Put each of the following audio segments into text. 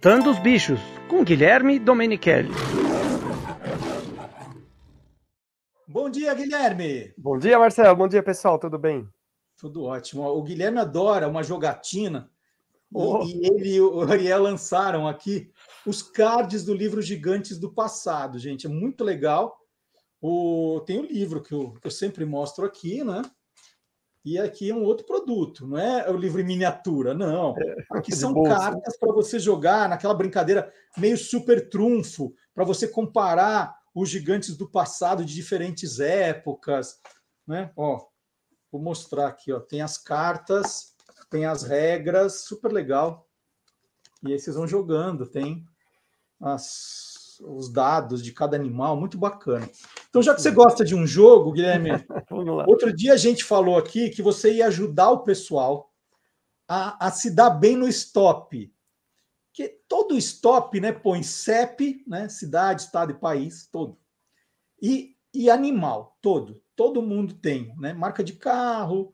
Contando os Bichos, com Guilherme Domenichelli. Bom dia, Guilherme! Bom dia, Marcelo. Bom dia, pessoal. Tudo bem? Tudo ótimo. O Guilherme adora uma jogatina. Oh. E, ele e o Ariel lançaram aqui os cards do livro Gigantes do Passado, gente. É muito legal. O... Tem o um livro que eu, que eu sempre mostro aqui, né? e aqui é um outro produto, não é o livro em miniatura, não. É, aqui são cartas para você jogar naquela brincadeira meio super trunfo, para você comparar os gigantes do passado de diferentes épocas, né? Ó, vou mostrar aqui, ó, tem as cartas, tem as regras, super legal. E aí vocês vão jogando, tem as os, dados de cada animal, muito bacana. Então, já que você gosta de um jogo, Guilherme, outro dia a gente falou aqui que você ia ajudar o pessoal a, a se dar bem no stop. Que todo stop né, põe CEP, né, cidade, estado e país, todo. E, e animal, todo. Todo mundo tem, né? Marca de carro,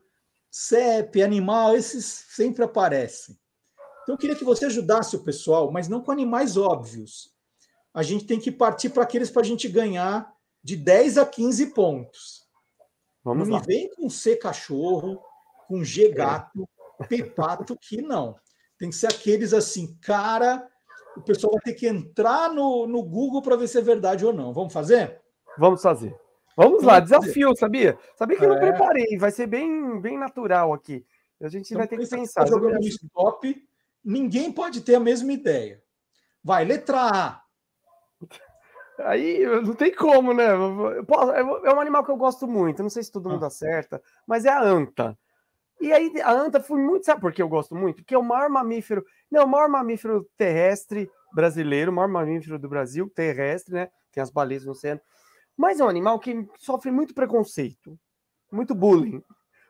CEP, animal, esses sempre aparecem. Então, eu queria que você ajudasse o pessoal, mas não com animais óbvios a gente tem que partir para aqueles para a gente ganhar de 10 a 15 pontos. Vamos não lá. me vem com C cachorro, com G é. gato, é. pato, que não. Tem que ser aqueles assim, cara, o pessoal vai ter que entrar no, no Google para ver se é verdade ou não. Vamos fazer? Vamos fazer. Vamos lá, desafio, sabia? Sabia que eu não é. preparei, vai ser bem, bem natural aqui. A gente então, vai ter que pensar. Tá jogando no stop, ninguém pode ter a mesma ideia. Vai, letra A. Aí não tem como, né? é um animal que eu gosto muito, não sei se todo mundo ah. acerta, mas é a anta. E aí a anta foi muito, sabe por que eu gosto muito? Porque é o maior mamífero, não, o maior mamífero terrestre brasileiro, o maior mamífero do Brasil, terrestre, né? Tem as baleias no oceano. Mas é um animal que sofre muito preconceito, muito bullying.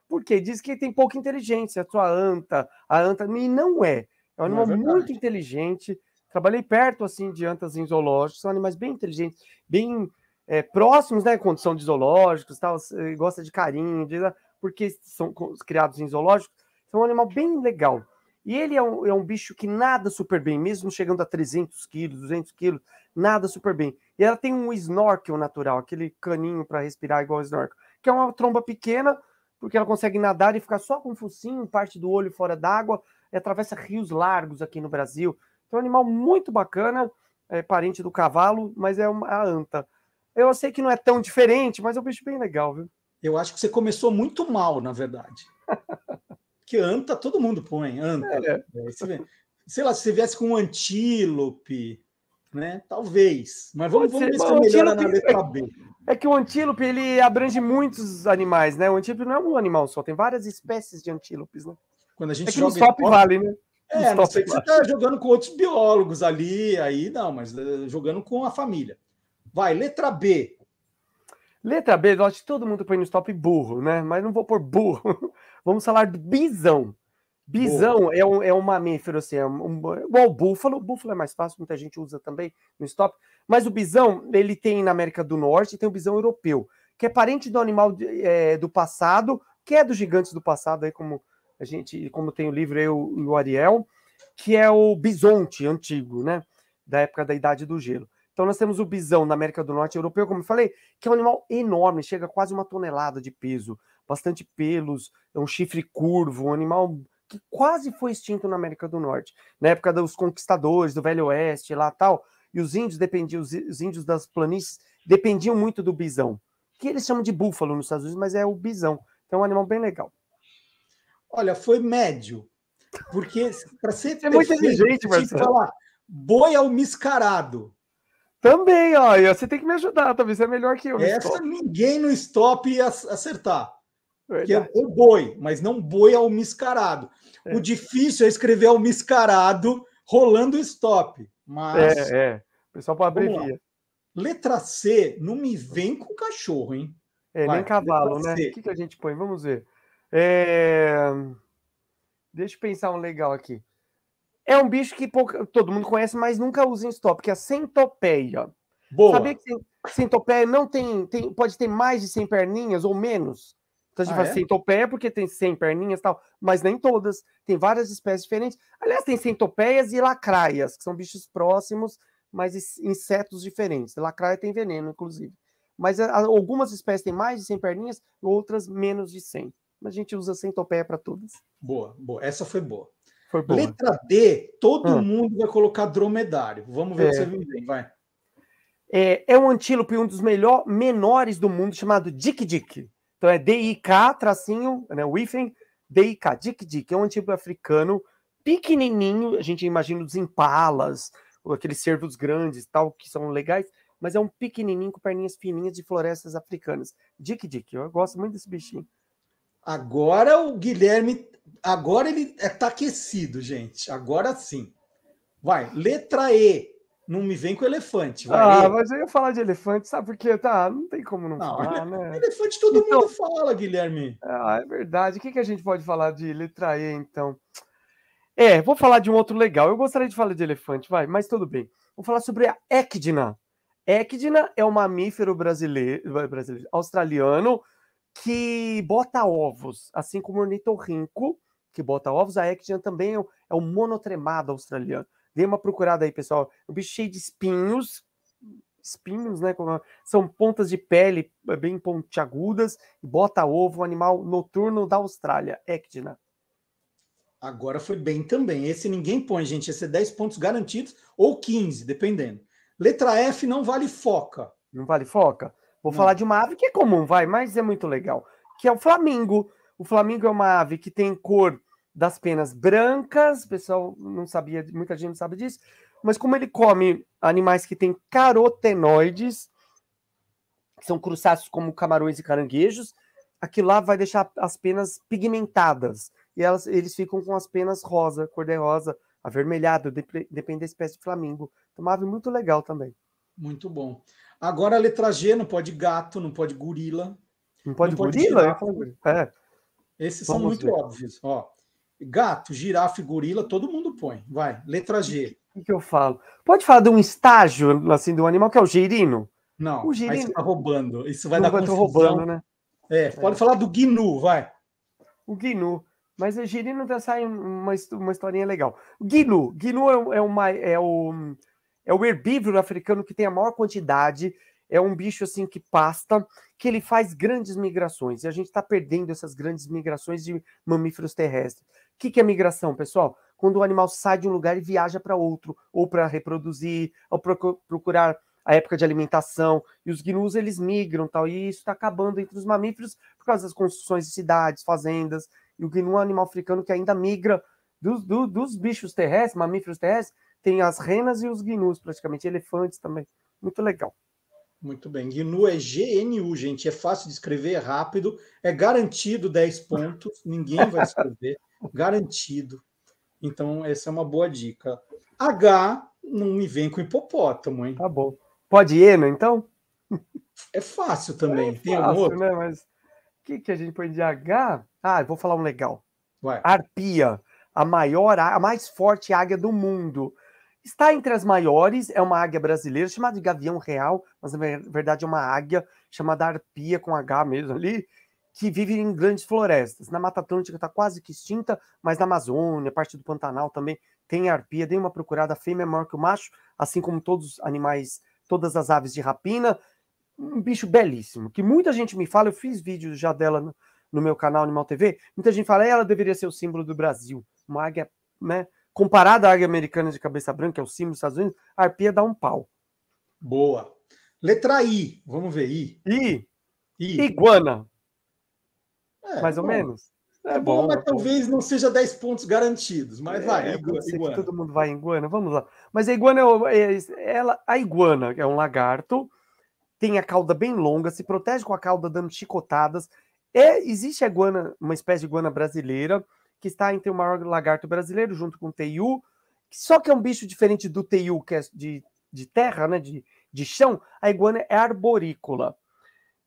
Porque diz que tem pouca inteligência, a sua anta, a anta, e não é. É um é animal é muito inteligente, Trabalhei perto, assim, de antas em zoológicos, são animais bem inteligentes, bem é, próximos, né, condição de zoológicos, tal, eh, gosta de carinho, de, né, porque são criados em zoológicos, são um animal bem legal. E ele é um, é um bicho que nada super bem, mesmo chegando a 300 quilos, 200 quilos, nada super bem. E ela tem um snorkel natural, aquele caninho para respirar igual snorkel, que é uma tromba pequena, porque ela consegue nadar e ficar só com o focinho, parte do olho fora d'água, atravessa rios largos aqui no Brasil, é um animal muito bacana, é parente do cavalo, mas é uma, a anta. Eu sei que não é tão diferente, mas é um bicho bem legal, viu? Eu acho que você começou muito mal, na verdade. que anta todo mundo põe, anta. É. é sei lá, se você viesse com um antílope, né? Talvez. Mas vamos, ver se ser, é melhor na letra B. É que o antílope ele abrange muitos animais, né? O antílope não é um animal só, tem várias espécies de antílopes, né? Quando a gente é joga no stop vale, né? É, não sei se você está jogando com outros biólogos ali, aí não, mas eh, jogando com a família. Vai, letra B. Letra B, eu acho que todo mundo põe no stop burro, né? Mas não vou pôr burro. Vamos falar do bisão. Bisão é um, é um mamífero, assim, é um, igual o búfalo. O búfalo é mais fácil, muita gente usa também no stop. Mas o bisão, ele tem na América do Norte, tem o bisão europeu, que é parente do animal é, do passado, que é dos gigantes do passado, aí como a gente, como tem o livro eu e o Ariel, que é o bisonte antigo, né? Da época da Idade do Gelo. Então nós temos o bisão na América do Norte europeu, como eu falei, que é um animal enorme, chega a quase uma tonelada de peso, bastante pelos, é um chifre curvo, um animal que quase foi extinto na América do Norte, na época dos conquistadores, do Velho Oeste, lá tal, e os índios dependiam, os índios das planícies dependiam muito do bisão, que eles chamam de búfalo nos Estados Unidos, mas é o bisão. Então é um animal bem legal. Olha, foi médio. Porque para ser é muito exigente, tinha falar boi ao é miscarado. Também, olha, você tem que me ajudar, talvez é melhor que eu. Essa ninguém no stop ia acertar. É Verdade. Que é o boi, mas não boi ao é miscarado. É. O difícil é escrever ao miscarado rolando stop. Mas é, é. O pessoal para abreviar. Letra C, não me vem com cachorro, hein? É, Vai, nem cavalo, né? O que, que a gente põe? Vamos ver. É... Deixa eu pensar um legal aqui. É um bicho que pouca... todo mundo conhece, mas nunca usa em stop, que é a centopeia. Boa. Sabia que centopeia não tem, tem, pode ter mais de 100 perninhas ou menos? Então a gente ah, fala é? centopeia porque tem 100 perninhas e tal, mas nem todas. Tem várias espécies diferentes. Aliás, tem centopeias e lacraias, que são bichos próximos, mas insetos diferentes. Lacraia tem veneno, inclusive. Mas algumas espécies têm mais de 100 perninhas, outras menos de 100 mas a gente usa centopeia para todas. Boa, boa. Essa foi boa. Foi boa. Letra D, todo ah. mundo vai colocar dromedário. Vamos ver é. se você vem, vai. É, é um antílope, um dos melhor, menores do mundo, chamado Dick Dick. Então é D-I-K, tracinho, né, Wiffen, D-I-K, Dick Dick. É um antílope africano, pequenininho, a gente imagina os impalas, aqueles cervos grandes tal, que são legais, mas é um pequenininho com perninhas fininhas de florestas africanas. Dick Dick, eu gosto muito desse bichinho. Agora o Guilherme, agora ele está é aquecido, gente. Agora sim. Vai, letra E. Não me vem com elefante. Vai, ah, e. mas eu ia falar de elefante, sabe por Tá, não tem como não, não falar, ele, é né? Elefante todo então, mundo fala, Guilherme. Ah, é verdade. O que, que a gente pode falar de letra E, então? É, vou falar de um outro legal. Eu gostaria de falar de elefante, vai, mas tudo bem. Vou falar sobre a Echidna. Echidna é um mamífero brasileiro, brasileiro australiano que bota ovos, assim como o ornitorrinco, que bota ovos, a Ectian também é, é um monotremado australiano. Dê uma procurada aí, pessoal. Um bicho cheio de espinhos, espinhos, né? São pontas de pele é bem pontiagudas, bota ovo, um animal noturno da Austrália, Ectina. Agora foi bem também. Esse ninguém põe, gente. Esse é 10 pontos garantidos, ou 15, dependendo. Letra F não vale foca. Não vale foca? Vou hum. falar de uma ave que é comum, vai, mas é muito legal, que é o flamingo. O flamingo é uma ave que tem cor das penas brancas, o pessoal não sabia, muita gente não sabe disso, mas como ele come animais que têm carotenoides, que são crustáceos como camarões e caranguejos, aquilo lá vai deixar as penas pigmentadas, e elas, eles ficam com as penas rosa, cor-de-rosa, avermelhado, depende da espécie de flamingo. Então, uma ave muito legal também. Muito bom. Agora a letra G não pode gato, não pode gorila. Não pode não gorila? Pode é. Esses Vamos são muito ver. óbvios. Ó, gato, girafa e gorila, todo mundo põe. Vai, letra G. O que, que eu falo? Pode falar de um estágio assim, de um animal que é o girino? Não, o girino... aí você tá roubando. Isso vai não dar confusão. roubando, né? É, é. pode é. falar do gnu, vai. O gnu. Mas o girino já sai uma, uma historinha legal. Gnu. Gnu é, é, uma, é o... É é o herbívoro africano que tem a maior quantidade, é um bicho assim que pasta, que ele faz grandes migrações, e a gente está perdendo essas grandes migrações de mamíferos terrestres. O que, que é migração, pessoal? Quando o animal sai de um lugar e viaja para outro, ou para reproduzir, ou procurar a época de alimentação, e os gnus eles migram tal, e isso está acabando entre os mamíferos por causa das construções de cidades, fazendas, e o gnu é um animal africano que ainda migra dos, do, dos bichos terrestres, mamíferos terrestres, tem as renas e os gnus, praticamente, elefantes também. Muito legal. Muito bem. GNU é GNU, gente. É fácil de escrever, é rápido, é garantido 10 pontos, ninguém vai escrever. garantido. Então, essa é uma boa dica. H, não me vem com hipopótamo, hein? Tá bom. Pode hiena, então? É fácil também. É Tem algum outro? né? Mas o que, que a gente põe de H? Ah, eu vou falar um legal. Vai. Arpia, a maior, a mais forte águia do mundo. Está entre as maiores, é uma águia brasileira, chamada de gavião real, mas na verdade é uma águia chamada arpia, com H mesmo ali, que vive em grandes florestas. Na Mata Atlântica está quase que extinta, mas na Amazônia, parte do Pantanal também tem arpia. Dei uma procurada, a fêmea é maior que o macho, assim como todos os animais, todas as aves de rapina. Um bicho belíssimo, que muita gente me fala, eu fiz vídeo já dela no, no meu canal Animal TV, muita gente fala, ela deveria ser o símbolo do Brasil, uma águia né, comparada à águia americana de cabeça branca, que é o símbolo dos Estados Unidos, a arpia dá um pau. Boa. Letra I, vamos ver I. I. I. Iguana. É, Mais bom. ou menos. É, é bom, bom, mas é talvez não seja 10 pontos garantidos, mas é, vai, iguana. todo mundo vai em iguana, vamos lá. Mas a iguana é, é, é, ela, a iguana é um lagarto, tem a cauda bem longa, se protege com a cauda dando chicotadas. É, existe a iguana, uma espécie de iguana brasileira, que está entre o maior lagarto brasileiro, junto com o TIU, só que é um bicho diferente do TIU, que é de, de terra, né, de, de chão, a iguana é arborícola.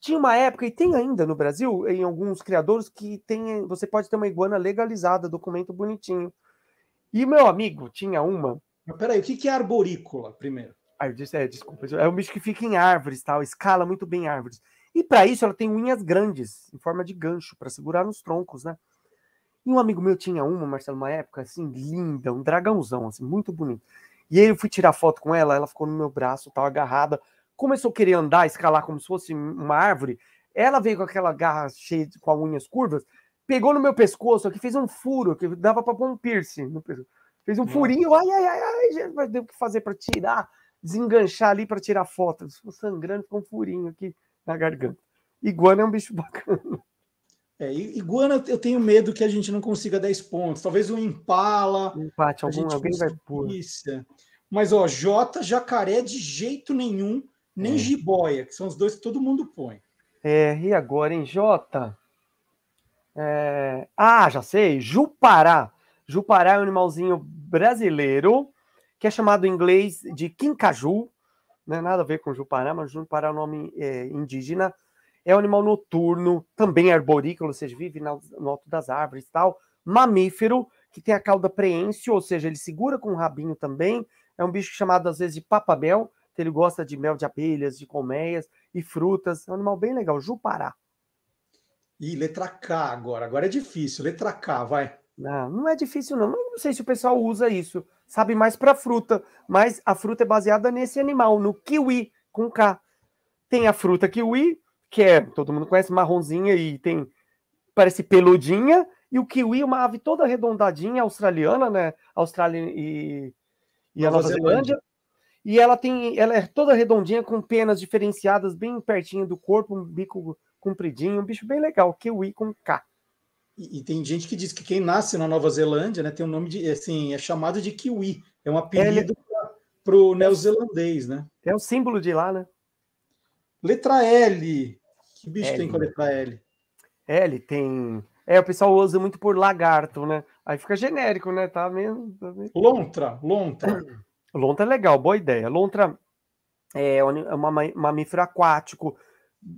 Tinha uma época, e tem ainda no Brasil, em alguns criadores, que tem, você pode ter uma iguana legalizada, documento bonitinho. E meu amigo tinha uma. Mas peraí, o que, que é arborícola, primeiro? Ah, eu disse, é, desculpa. É um bicho que fica em árvores, tal, escala muito bem árvores. E para isso ela tem unhas grandes, em forma de gancho, para segurar nos troncos, né? E um amigo meu tinha uma, Marcelo, uma época assim, linda, um dragãozão, assim, muito bonito. E aí eu fui tirar foto com ela, ela ficou no meu braço, tal, agarrada. Começou a querer andar, escalar como se fosse uma árvore. Ela veio com aquela garra cheia, de, com as unhas curvas, pegou no meu pescoço aqui, fez um furo, que dava para pôr um piercing no pescoço. Fez um furinho, ai, ai, ai, ai, mas deu o que fazer para tirar, desenganchar ali para tirar foto. Ficou sangrando, ficou um furinho aqui na garganta. Iguana é um bicho bacana. É, iguana, eu tenho medo que a gente não consiga 10 pontos. Talvez um impala. empate, algum, alguém vai pôr. Mas, ó, Jota, jacaré de jeito nenhum, nem é. jiboia, que são os dois que todo mundo põe. É, e agora, hein, Jota? É... Ah, já sei, Jupará. Jupará é um animalzinho brasileiro que é chamado em inglês de quincaju. Não é nada a ver com Jupará, mas Jupará é um nome é, indígena é um animal noturno, também arborícola, ou seja, vive no alto das árvores e tal. Mamífero, que tem a cauda preêncio, ou seja, ele segura com o rabinho também. É um bicho chamado às vezes de papamel, que ele gosta de mel de abelhas, de colmeias e frutas. É um animal bem legal, Jupará. Ih, letra K agora. Agora é difícil. Letra K, vai. Não, não é difícil, não. não sei se o pessoal usa isso. Sabe mais para fruta, mas a fruta é baseada nesse animal, no kiwi, com K. Tem a fruta kiwi, que é, todo mundo conhece, marronzinha e tem, parece peludinha, e o kiwi, uma ave toda arredondadinha, australiana, né? Austrália e, e Nova a Nova Zelândia. E ela tem, ela é toda redondinha, com penas diferenciadas bem pertinho do corpo, um bico compridinho, um bicho bem legal, kiwi com K. E, e tem gente que diz que quem nasce na Nova Zelândia, né, tem um nome de, assim, é chamado de kiwi, é um apelido é, para o neozelandês, né? É o símbolo de lá, né? Letra L. Que bicho L. tem com a letra L? L tem. É, o pessoal usa muito por lagarto, né? Aí fica genérico, né? Tá mesmo. Tá Lontra, lontra. lontra é legal, boa ideia. Lontra é, é um mamífero aquático,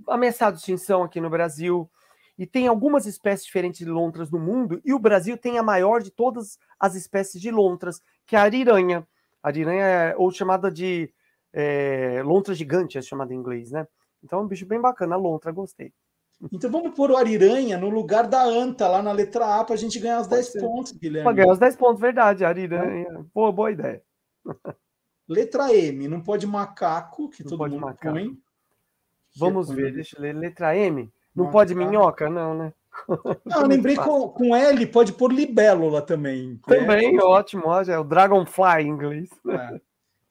ameaçado de extinção aqui no Brasil. E tem algumas espécies diferentes de lontras no mundo, e o Brasil tem a maior de todas as espécies de lontras, que é a ariranha. A ariranha é ou chamada de é, lontra gigante, é chamada em inglês, né? Então é um bicho bem bacana, a lontra, gostei. Então vamos pôr o Ariranha no lugar da Anta, lá na letra A, para a gente ganhar os Pode 10 ser. pontos, Guilherme. Para ganhar os 10 pontos, verdade, Ariranha. É. Boa, boa ideia. Letra M, não pode macaco, que não todo pode mundo macaco. põe. Vamos é ver, deixa eu ler. Letra M, não macaco. pode minhoca? Não, né? Não, eu lembrei com, com L, pode pôr libélula também. É também, é. ótimo. Ó, é o Dragonfly em inglês. É.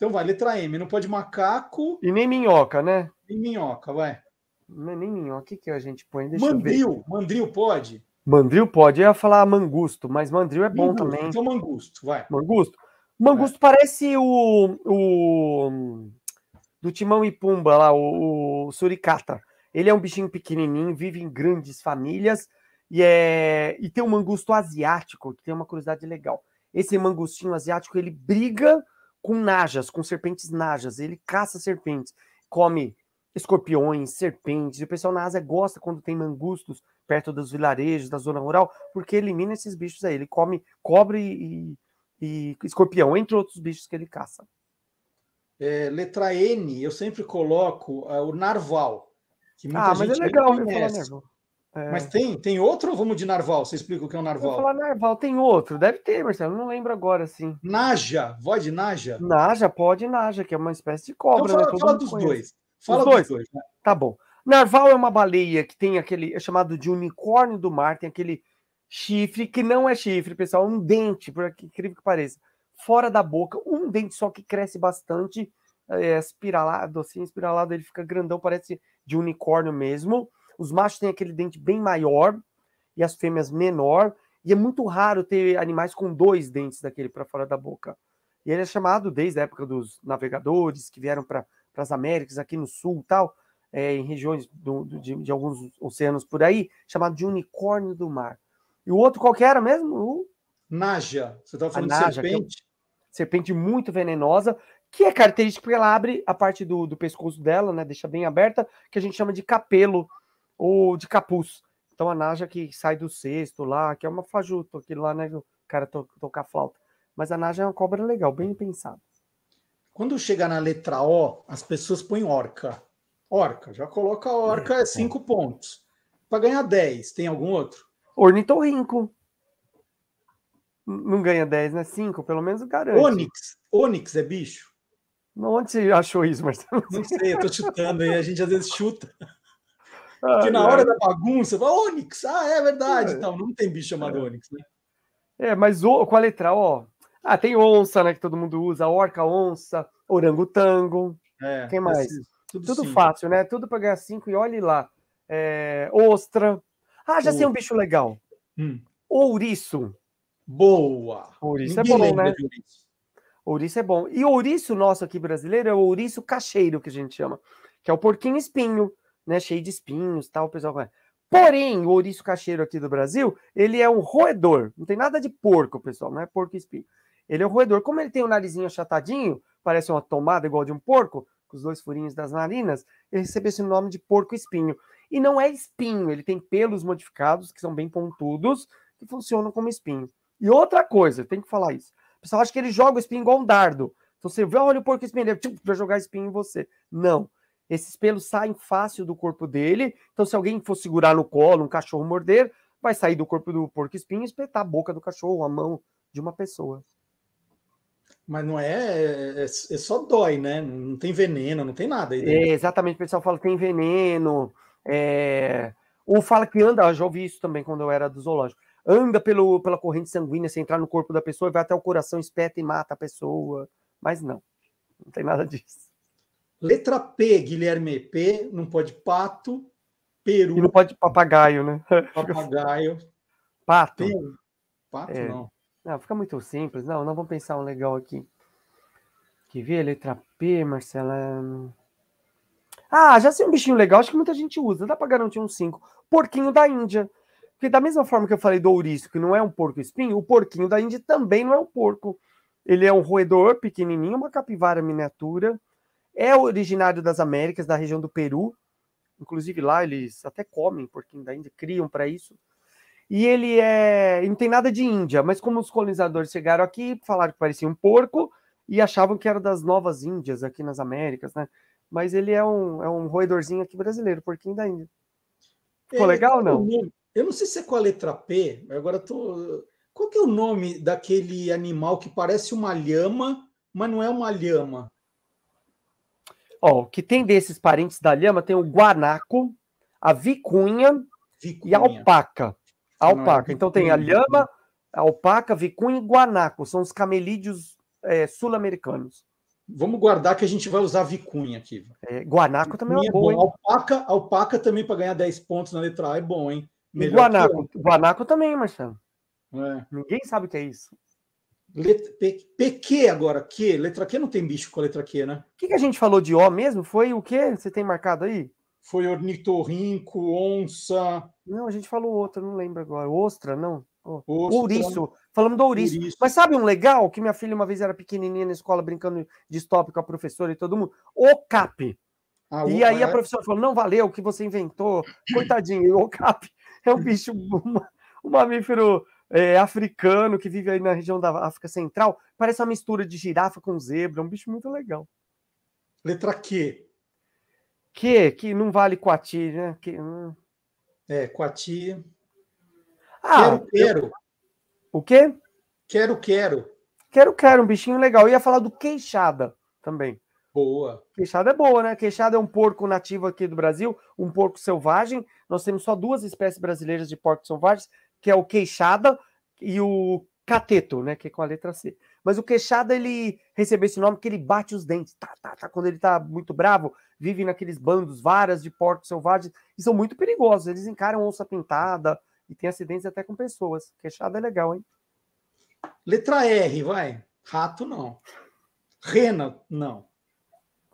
Então vai, letra M. Não pode macaco. E nem minhoca, né? Nem minhoca, vai. Não, é nem minhoca. O que, que a gente põe? Deixa mandril. Mandril pode? Mandril pode. Eu ia falar mangusto, mas mandril é bom mangusto, também. Então mangusto, vai. Mangusto. Mangusto parece o, o. Do Timão e Pumba lá, o, o Suricata. Ele é um bichinho pequenininho, vive em grandes famílias. E, é... e tem um mangusto asiático, que tem uma curiosidade legal. Esse mangustinho asiático, ele briga com najas, com serpentes najas. Ele caça serpentes, come escorpiões, serpentes. E o pessoal na Ásia gosta quando tem mangustos perto dos vilarejos, da zona rural, porque elimina esses bichos aí. Ele come cobre e, e escorpião, entre outros bichos que ele caça. É, letra N, eu sempre coloco uh, o narval. Que muita ah, mas gente é legal conhece. falar narval. É. Mas tem, tem outro ou vamos de narval? Você explica o que é um narval? Eu vou falar narval, tem outro, deve ter, Marcelo, não lembro agora, assim. Naja, voz de naja? Naja, pode naja, que é uma espécie de cobra. Então fala, né? fala dos conhece. dois. Fala dos dois. dois né? Tá bom. Narval é uma baleia que tem aquele, é chamado de unicórnio do mar, tem aquele chifre, que não é chifre, pessoal, um dente, por incrível que pareça, fora da boca, um dente só que cresce bastante, é, espiralado, assim, espiralado, ele fica grandão, parece de unicórnio mesmo os machos têm aquele dente bem maior e as fêmeas menor. E é muito raro ter animais com dois dentes daquele para fora da boca. E ele é chamado desde a época dos navegadores que vieram para as Américas, aqui no sul tal, é, em regiões do, do, de, de, alguns oceanos por aí, chamado de unicórnio do mar. E o outro qual era mesmo? O... Naja. Você estava falando naja, de é serpente? serpente muito venenosa, que é característica porque ela abre a parte do, do pescoço dela, né? Deixa bem aberta, que a gente chama de capelo o de capuz. Então a Naja que sai do cesto lá, que é uma fajuta, aquilo lá, né? O cara to tocar flauta. Mas a Naja é uma cobra legal, bem pensada. Quando chega na letra O, as pessoas põem orca. Orca, já coloca orca, é 5 é pontos. Para ganhar 10, tem algum outro? Ornitorrinco. Não ganha 10, né? 5, pelo menos garante. Onix. Onix é bicho? Onde você achou isso, Marcelo? Não sei, eu tô chutando aí, a gente às vezes chuta que ah, na é. hora é. da bagunça, fala Onix, ah, é verdade. É. Então, não tem bicho chamado é. Onix, né? É, mas o, com a letra ó, Ah, tem onça, né? Que todo mundo usa, orca, onça, orangotango. É, Quem mais? Assim, tudo, tudo fácil, né? Tudo para ganhar cinco e olhe lá. É, ostra. Ah, já o... sei um bicho legal. Hum. Ouriço. Boa! Ouriço é Ninguém é bom, né? Ouriço. ouriço é bom. E ouriço nosso aqui brasileiro é o ouriço cacheiro, que a gente chama, que é o porquinho espinho né, cheio de espinhos tal, o pessoal vai. Porém, o ouriço cacheiro aqui do Brasil, ele é um roedor, não tem nada de porco, pessoal, não é porco espinho. Ele é um roedor. Como ele tem o um narizinho achatadinho, parece uma tomada igual de um porco, com os dois furinhos das narinas, ele recebeu esse nome de porco espinho. E não é espinho, ele tem pelos modificados, que são bem pontudos, que funcionam como espinho. E outra coisa, tem que falar isso. O pessoal acha que ele joga o espinho igual um dardo. Então você vê, olha o porco espinho, ele é vai jogar espinho em você. Não. Esses pelos saem fácil do corpo dele. Então, se alguém for segurar no colo, um cachorro morder, vai sair do corpo do porco espinho e espetar a boca do cachorro, a mão de uma pessoa. Mas não é, é, é, é só dói, né? Não tem veneno, não tem nada. É, exatamente, o pessoal fala que tem veneno. É... Ou fala que anda, já ouvi isso também quando eu era do zoológico. Anda pelo, pela corrente sanguínea, se entrar no corpo da pessoa, vai até o coração, espeta e mata a pessoa. Mas não, não tem nada disso. Letra P, Guilherme P, não pode pato, peru. E não pode papagaio, né? Papagaio. Pato. Peru. Pato é. não. Não, fica muito simples. Não, não vamos pensar um legal aqui. Que ver, letra P, Marcela. Ah, já sei um bichinho legal, acho que muita gente usa. Dá para garantir um 5. Porquinho da Índia. Porque da mesma forma que eu falei do ouriço, que não é um porco espinho, o porquinho da Índia também não é um porco. Ele é um roedor pequenininho, uma capivara miniatura, é originário das Américas, da região do Peru. Inclusive lá eles até comem porquinho da Índia, criam para isso. E ele é, não tem nada de Índia, mas como os colonizadores chegaram aqui, falaram que parecia um porco e achavam que era das novas Índias aqui nas Américas, né? Mas ele é um, é um roedorzinho aqui brasileiro, porquinho da Índia. Ficou ele, é, legal ou é não? Eu não sei se é com a letra P, agora tô. Qual que é o nome daquele animal que parece uma lhama, mas não é uma lhama? Ó, o que tem desses parentes da lhama tem o guanaco, a vicunha, vicunha. É e então, né? a alpaca. A alpaca. É então tem a lhama, a alpaca, vicunha e guanaco. São os camelídeos é, sul-americanos. Vamos guardar que a gente vai usar vicunha aqui. É, guanaco vicunha também é É bom. Hein? Alpaca, alpaca também para ganhar 10 pontos na letra A é bom, hein? e guanaco. Guanaco também, Marcelo. É. Ninguém sabe o que é isso. Letra, P, PQ agora, Q. Letra Q não tem bicho com a letra Q, né? O que, que, a gente falou de O mesmo? Foi o que você tem marcado aí? Foi ornitorrinco, onça. Não, a gente falou outra, não lembro agora. Ostra, não. Oh. Ostra. Ouriço. Falamos do ouriço. ouriço. Mas sabe um legal? Que minha filha uma vez era pequenininha na escola brincando de stop com a professora e todo mundo. O cap. Ah, e aí é? a professora falou: não valeu o que você inventou. Coitadinho, o cap é um bicho, um mamífero é, é, africano que vive aí na região da África Central. Parece uma mistura de girafa com zebra, é um bicho muito legal. Letra Q. Q, que não vale coati, né? Que, hum. É, coati. Ah, quero, quero. Eu... O quê? Quero, quero. Quero, quero, um bichinho legal. Eu ia falar do queixada também. Boa. Queixada é boa, né? Queixada é um porco nativo aqui do Brasil, um porco selvagem. Nós temos só duas espécies brasileiras de porcos selvagens, que é o Queixada, e o Cateto, né? Que é com a letra C. Mas o Queixada, ele recebeu esse nome que ele bate os dentes, tá, tá, tá. Quando ele tá muito bravo, vive naqueles bandos, varas de porcos selvagens, e são muito perigosos. Eles encaram onça pintada e tem acidentes até com pessoas. Queixada é legal, hein? Letra R, vai. Rato, não. Rena, não.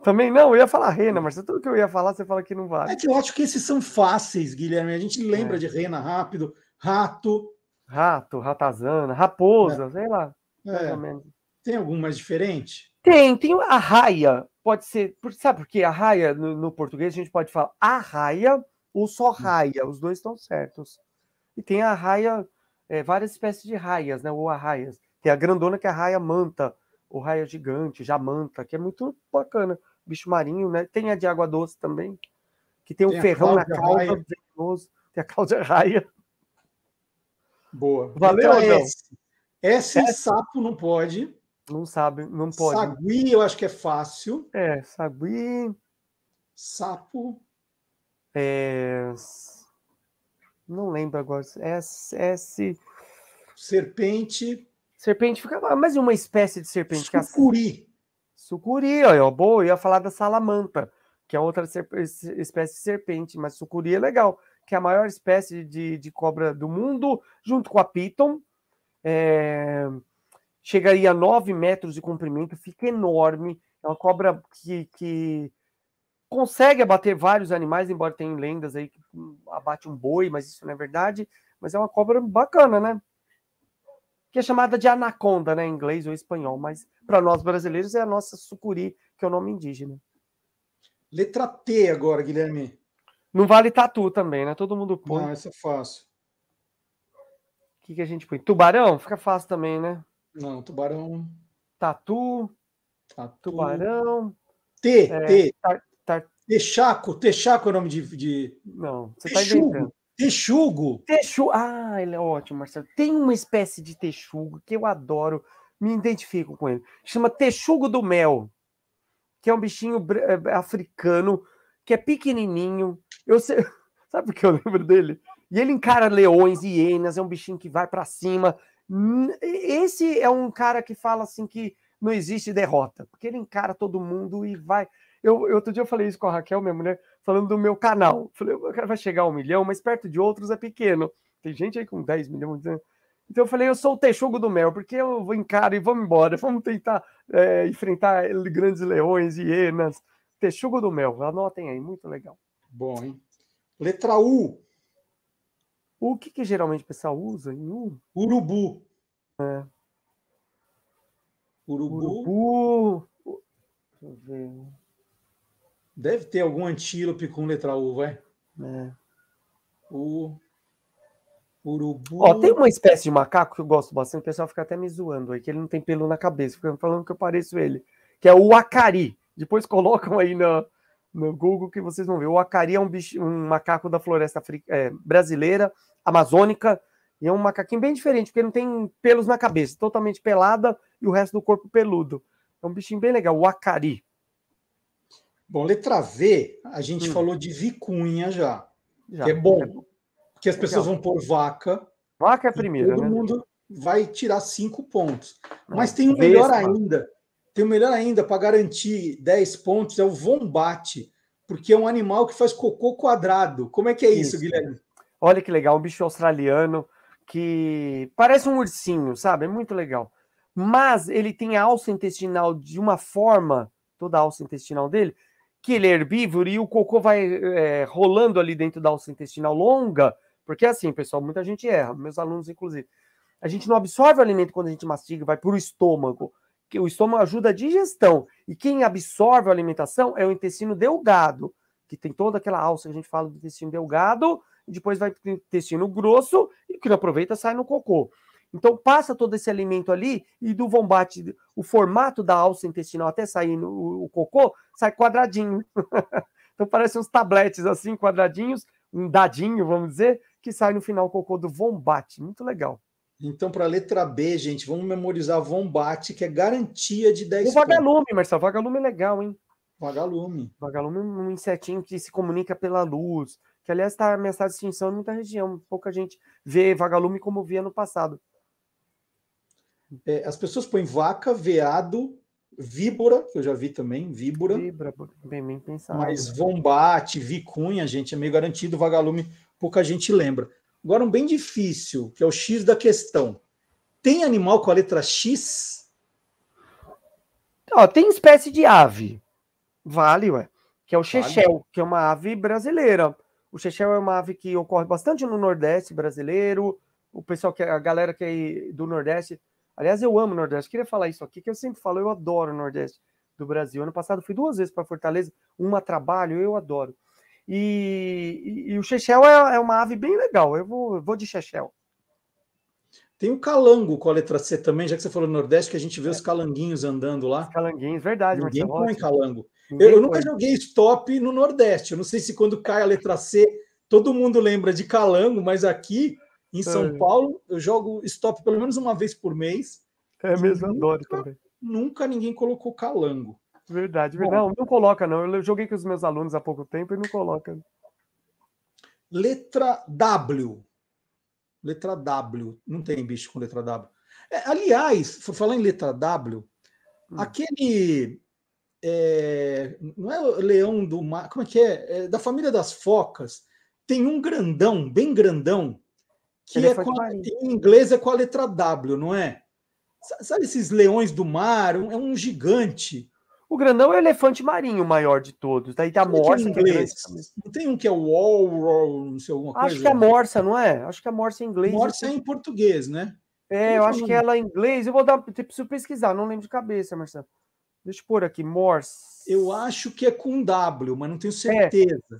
Também não, eu ia falar rena, mas tudo que eu ia falar, você fala que não vale. É que eu acho que esses são fáceis, Guilherme. A gente lembra é. de rena rápido rato. Rato, ratazana, raposa, é. sei lá. É. Tem mais diferente? Tem, tem a raia. Pode ser, sabe por quê? A raia, no, no português, a gente pode falar a raia ou só hum. raia. Os dois estão certos. E tem a raia, é, várias espécies de raias, né? Ou arraias. Tem a grandona que é a raia manta, ou raia gigante, jamanta, que é muito bacana. Bicho marinho, né? Tem a de água doce também, que tem, tem um ferrão na né, cauda Tem a Cláudia Raia. Boa. Valeu, então, é S. S, sapo não pode. Não sabe, não pode. Sagui, eu acho que é fácil. É, sagui. Sapo. É... Não lembro agora. É, é S, S. Serpente. Serpente fica mais uma espécie de serpente. Sucuri. Sucuri, ó, boa. Eu ia falar da salamanta, que é outra serp... espécie de serpente, mas sucuri é legal que é a maior espécie de, de cobra do mundo, junto com a piton. É, chegaria a 9 metros de comprimento, fica enorme. É uma cobra que, que consegue abater vários animais, embora tenha lendas aí que abate um boi, mas isso não é verdade. Mas é uma cobra bacana, né? que é chamada de anaconda, né, em inglês ou espanhol, mas para nós brasileiros é a nossa sucuri, que é o nome indígena. Letra T agora, Guilherme. Não vale tatu também, né? Todo mundo põe. Não, isso é fácil. O que, que a gente põe? Tubarão? Fica fácil também, né? Não, tubarão. Tatu. Tatu. Tubarão. T, é, T. Tar, tar... Texaco, Texaco é o nome de. de... Não, você está inventando. Texugo. Texugo. Ah, ele é ótimo, Marcelo. Tem uma espécie de texugo que eu adoro, me identifico com ele. Chama texugo do mel, que é um bichinho eh, africano que é pequenininho, eu sei... Sabe por que eu lembro dele? E ele encara leões, hienas, é um bichinho que vai para cima. Esse é um cara que fala assim que não existe derrota, porque ele encara todo mundo e vai. Eu, outro dia eu falei isso com a Raquel, minha mulher, falando do meu canal. Falei, o cara vai chegar a um milhão, mas perto de outros é pequeno. Tem gente aí com 10 milhões. Né? Então eu falei, eu sou o texugo do mel, porque eu vou encarar e vamos embora, vamos tentar é, enfrentar grandes leões, hienas. Texugo do mel, anotem aí, muito legal. Bom, hein? Letra U. O que, que geralmente o pessoal usa em U? Urubu. É. Urubu. Urubu. Deixa eu ver. Deve ter algum antílope com letra U, vai? É. U. Urubu. Ó, tem uma espécie de macaco que eu gosto bastante, o pessoal fica até me zoando aí, que ele não tem pelo na cabeça, ficando falando que eu pareço ele, que é o acari. Depois colocam aí na, no Google que vocês vão ver. O acari é um, bicho, um macaco da floresta é, brasileira, amazônica, e é um macaquinho bem diferente, porque não tem pelos na cabeça, totalmente pelada e o resto do corpo peludo. É um bichinho bem legal, o acari. Bom, letra V, a gente hum. falou de vicunha já, já, que é bom, porque que as legal. pessoas vão pôr vaca. Vaca é a primeira, todo né? mundo vai tirar cinco pontos. Mas hum. tem um melhor ainda, tem o melhor ainda para garantir 10 pontos é o vombate, porque é um animal que faz cocô quadrado. Como é que é isso, isso Guilherme? Olha que legal, um bicho australiano que parece um ursinho, sabe? É muito legal. Mas ele tem a alça intestinal de uma forma, toda a alça intestinal dele, que ele é herbívoro e o cocô vai é, rolando ali dentro da alça intestinal longa, porque é assim, pessoal, muita gente erra, meus alunos inclusive. A gente não absorve o alimento quando a gente mastiga, vai para o estômago que o estômago ajuda a digestão. E quem absorve a alimentação é o intestino delgado, que tem toda aquela alça que a gente fala do intestino delgado, e depois vai para o intestino grosso, e que aproveita sai no cocô. Então passa todo esse alimento ali e do vombate, o formato da alça intestinal até sair no, o cocô, sai quadradinho. então parece uns tabletes assim, quadradinhos, um dadinho, vamos dizer, que sai no final o cocô do vombate. Muito legal. Então, para a letra B, gente, vamos memorizar Vombate que é garantia de 10 O vagalume, Marcelo. Vagalume é legal, hein? Vagalume. Vagalume é um insetinho que se comunica pela luz, que, aliás, está ameaçado de extinção em muita região. Pouca gente vê vagalume como via no passado. É, as pessoas põem vaca, veado, víbora, que eu já vi também, víbora. Víbora, bem, bem pensado. Mas vombate, vicunha, gente, é meio garantido. Vagalume, pouca gente lembra. Agora, um bem difícil, que é o X da questão. Tem animal com a letra X? Ó, tem espécie de ave. Vale, ué. Que é o chechel, vale. que é uma ave brasileira. O chechel é uma ave que ocorre bastante no Nordeste brasileiro. O pessoal, que a galera que é do Nordeste. Aliás, eu amo o Nordeste. Queria falar isso aqui, que eu sempre falo, eu adoro o Nordeste do Brasil. Ano passado fui duas vezes para Fortaleza, uma trabalho, eu adoro. E, e, e o Chechel é, é, uma ave bem legal. Eu vou, vou de Chechel. Tem o calango com a letra C também, já que você falou no Nordeste, que a gente vê é. os calanguinhos andando lá. Os calanguinhos, verdade, Ninguém Marcelo. põe calango. Ninguém eu, eu nunca joguei stop no Nordeste. Eu não sei se quando cai a letra C, todo mundo lembra de calango, mas aqui em São é. Paulo eu jogo stop pelo menos uma vez por mês. É mesmo, adoro também. Nunca ninguém colocou calango. Verdade, Bom, não, não coloca, não. Eu joguei com os meus alunos há pouco tempo e não coloca. Letra W. Letra W. Não tem bicho com letra W. É, aliás, falar em letra W, hum. aquele. É, não é o leão do mar. Como é que é? é? Da família das focas, tem um grandão, bem grandão, que é com, a, em inglês é com a letra W, não é? Sabe esses leões do mar? é um gigante. O grandão é o elefante marinho, o maior de todos. Daí tem a morsa. Que é grande não tem um que é o wall, não sei alguma coisa. Acho que é a morsa, não é? Acho que a é morsa em inglês. Morsa é em português, né? É, eu acho que ela é em inglês. Eu vou dar. Preciso pesquisar, não lembro de cabeça, Marcelo. Deixa eu pôr aqui, Morse. Eu acho que é com W, mas não tenho é, certeza. É,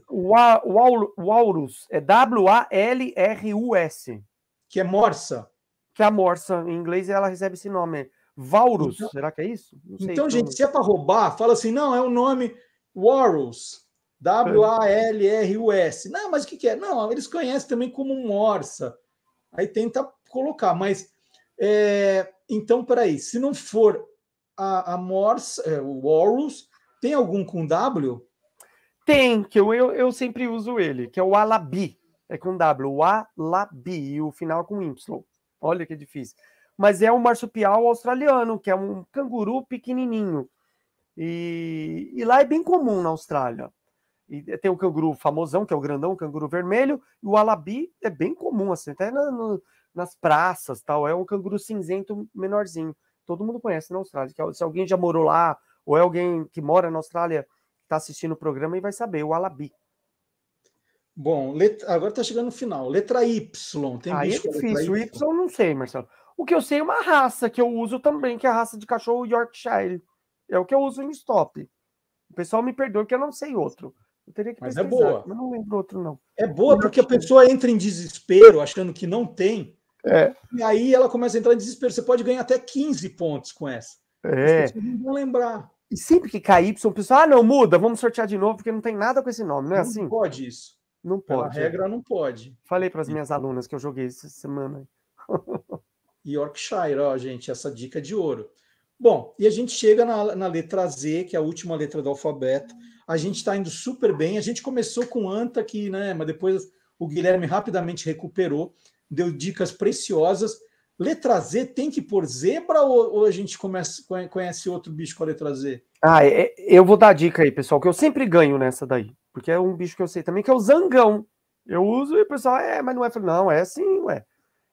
Aurus é W-A-L-R-U-S. Que é morsa. Que é a morsa. Em inglês ela recebe esse nome. Vaurus, então, será que é isso? Sei, então, então, gente, se é para roubar, fala assim: não, é o nome Warus. W-A-L-R-U-S. Não, mas o que, que é? Não, eles conhecem também como Morsa. Aí tenta colocar, mas. É, então, peraí, se não for a, a é, o Horus, tem algum com W? Tem, que eu, eu, eu sempre uso ele, que é o Alabi. É com W, o Alabi, e o final é com Y. Olha que difícil mas é um marsupial australiano, que é um canguru pequenininho. E, e lá é bem comum na Austrália. E tem o canguru famosão, que é o grandão, o canguru vermelho, e o alabi é bem comum, assim, até na, no, nas praças tal. É um canguru cinzento menorzinho. Todo mundo conhece na Austrália. É se alguém já morou lá, ou é alguém que mora na Austrália, está assistindo o programa e vai saber, o alabi. Bom, agora está chegando no final. Letra Y. Tem é bicho é difícil. Y? Y não sei, Marcelo. O que eu sei é uma raça que eu uso também, que é a raça de cachorro Yorkshire. É o que eu uso em stop. O pessoal me perdoa que eu não sei outro. Eu teria que mas é boa. mas não lembro outro, não. É boa porque a pessoa entra em desespero achando que não tem. É. E aí ela começa a entrar em desespero. Você pode ganhar até 15 pontos com essa. É. As não vão lembrar. E sempre que Y, o pessoal, ah, não, muda, vamos sortear de novo, porque não tem nada com esse nome, não é não assim? Não pode isso. Não pode. A regra não pode. Falei para as minhas alunas que eu joguei essa semana. Yorkshire, ó, gente, essa dica de ouro. Bom, e a gente chega na, na letra Z, que é a última letra do alfabeto. A gente está indo super bem. A gente começou com anta aqui, né? Mas depois o Guilherme rapidamente recuperou, deu dicas preciosas. Letra Z tem que pôr zebra ou, ou a gente começa, conhece outro bicho com a letra Z? Ah, é, eu vou dar a dica aí, pessoal, que eu sempre ganho nessa daí, porque é um bicho que eu sei também, que é o zangão. Eu uso e o pessoal, é, mas não é. não, é sim, ué.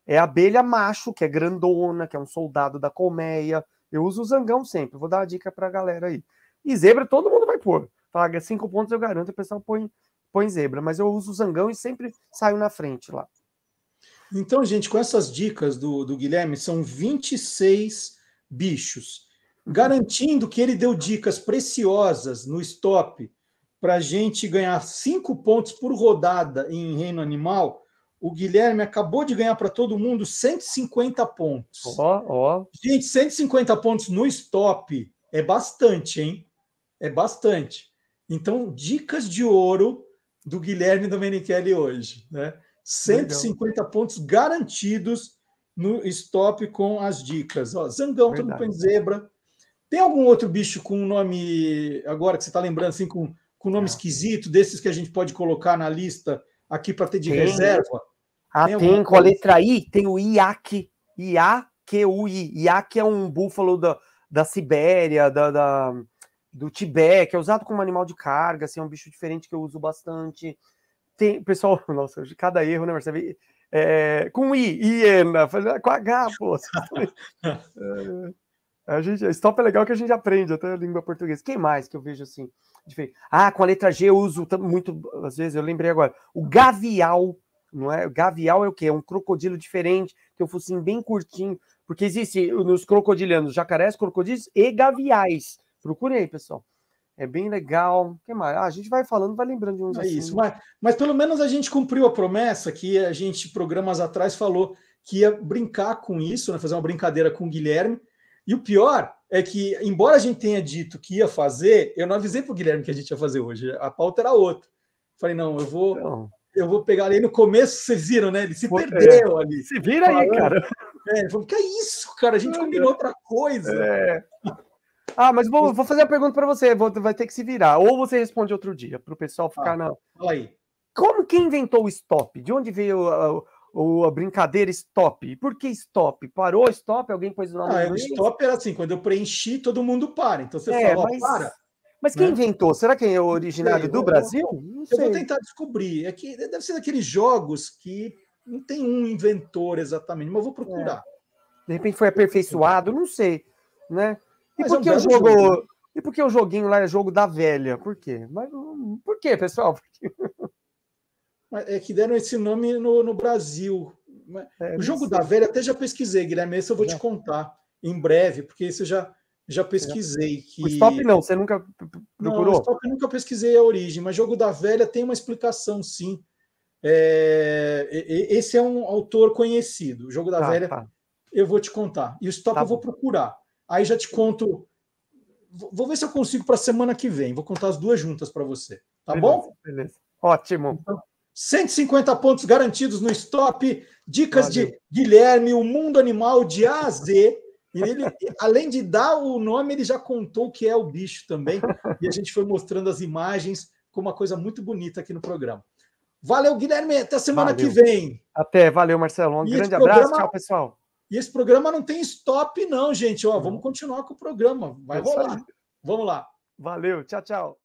É a abelha macho, que é grandona, que é um soldado da colmeia. Eu uso o zangão sempre, vou dar uma dica pra galera aí. E zebra todo mundo vai pôr. Paga cinco pontos, eu garanto, o pessoal põe, põe zebra. Mas eu uso o zangão e sempre saio na frente lá. Então, gente, com essas dicas do, do Guilherme, são 26 bichos. Garantindo que ele deu dicas preciosas no stop para a gente ganhar cinco pontos por rodada em reino animal, o Guilherme acabou de ganhar para todo mundo 150 pontos. Ó, oh, ó. Oh. Gente, 150 pontos no stop é bastante, hein? É bastante. Então, dicas de ouro do Guilherme Domenichelli hoje, né? 150 Legal. pontos garantidos no stop com as dicas. Ó, Zangão, Verdade. todo zebra. Tem algum outro bicho com um nome, agora que você está lembrando, assim, com, com nome é. esquisito, desses que a gente pode colocar na lista aqui para ter de Tem. reserva? Ah, tem, tem com a letra I, tem o IAC, IAQUI. IAC é um búfalo da, da Sibéria, da, da do Tibete, que é usado como animal de carga, assim, é um bicho diferente que eu uso bastante. Tem, pessoal, nossa, de cada erro, né, Marcelo? É, com I, iena ah, com H, pô. É, a gente, stop é legal que a gente aprende até a língua portuguesa. Quem mais que eu vejo assim? Diferente? Ah, com a letra G eu uso muito, às vezes, eu lembrei agora. O gavial não é? Gavial é o quê? É um crocodilo diferente, tem um focinho bem curtinho, porque existe nos crocodilianos jacarés, crocodilos e gaviais. Procurem aí, pessoal. É bem legal. O que mais? Ah, a gente vai falando, vai lembrando de uns. É assim. isso, mas, mas pelo menos a gente cumpriu a promessa que a gente, programas atrás, falou que ia brincar com isso, né? fazer uma brincadeira com o Guilherme. E o pior é que, embora a gente tenha dito que ia fazer, eu não avisei para o Guilherme que a gente ia fazer hoje. A pauta era outra. Falei, não, eu vou. Então... Eu vou pegar ali no começo, vocês viram, né? Ele se Pô, é. perdeu é. ali. Se vira aí, cara. É, falou, que é isso, cara? A gente combinou outra coisa. É. Ah, mas vou, vou fazer a pergunta para você. Vou, vai ter que se virar. Ou você responde outro dia, para o pessoal ficar ah, na. Fala aí. Como que inventou o stop? De onde veio a, a, a brincadeira stop? Por que stop? Parou stop? Alguém pôs o nome? Ah, é, o stop era assim: quando eu preenchi, todo mundo para. Então você é, fala, mas... para. Mas quem né? inventou? Será que é originário sei, do eu, Brasil? Não sei. Eu vou tentar descobrir. É que deve ser daqueles jogos que não tem um inventor exatamente, mas eu vou procurar. É. De repente foi aperfeiçoado, não sei, né? E por que é um o jogo... jogo... E por que o joguinho lá é jogo da velha? Por quê? Mas por quê, pessoal? Por é que deram esse nome no, no Brasil. É, o jogo da velha até já pesquisei, Guilherme, esse eu vou te contar em breve, porque isso já já pesquisei que. O stop não, você nunca procurou? Não, stop nunca pesquisei a origem, mas Jogo da Velha tem uma explicação, sim. É... Esse é um autor conhecido. O Jogo da tá, Velha tá. eu vou te contar. E o stop tá eu vou bom. procurar. Aí já te conto. Vou ver se eu consigo para a semana que vem. Vou contar as duas juntas para você. Tá beleza, bom? Beleza. Ótimo. Então, 150 pontos garantidos no stop. Dicas Valeu. de Guilherme, o mundo animal de A a Z. E ele, além de dar o nome, ele já contou o que é o bicho também. E a gente foi mostrando as imagens com uma coisa muito bonita aqui no programa. Valeu, Guilherme. Até semana valeu. que vem. Até, valeu, Marcelo. Um e grande programa, abraço. Tchau, pessoal. E esse programa não tem stop, não, gente. Ó, vamos continuar com o programa. Vai é rolar. Vamos lá. Valeu, tchau, tchau.